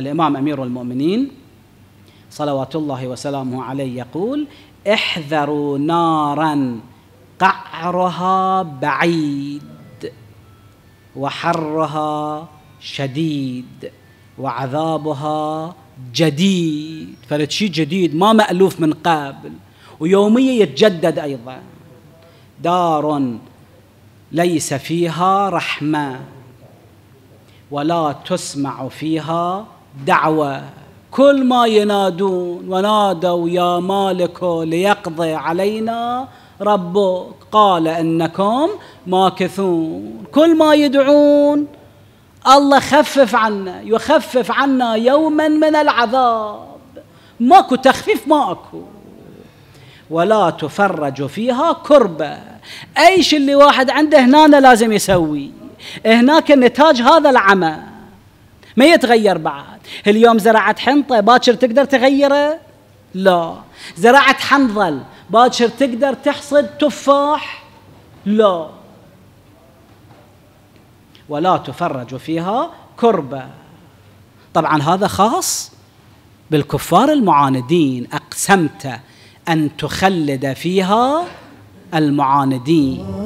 الإمام أمير المؤمنين صلوات الله وسلامه عليه يقول احذروا نارا قعرها بعيد وحرها شديد وعذابها جديد فلتشي شيء جديد ما مألوف من قبل ويوميا يتجدد أيضا دار ليس فيها رحمة ولا تسمع فيها دعوة كل ما ينادون ونادوا يا مالك ليقضي علينا ربك قال إنكم ماكثون كل ما يدعون الله خفف عنا يخفف عنا يوما من العذاب ماكو تخفيف ماكو ولا تفرج فيها كربة أي شيء اللي واحد عنده هنا لازم يسوي هناك نتاج هذا العمل ما يتغير بعد اليوم زرعت حنطة باكر تقدر تغيره لا زرعت حنظل باكر تقدر تحصد تفاح لا ولا تفرج فيها كربة طبعا هذا خاص بالكفار المعاندين أقسمت أن تخلد فيها المعاندين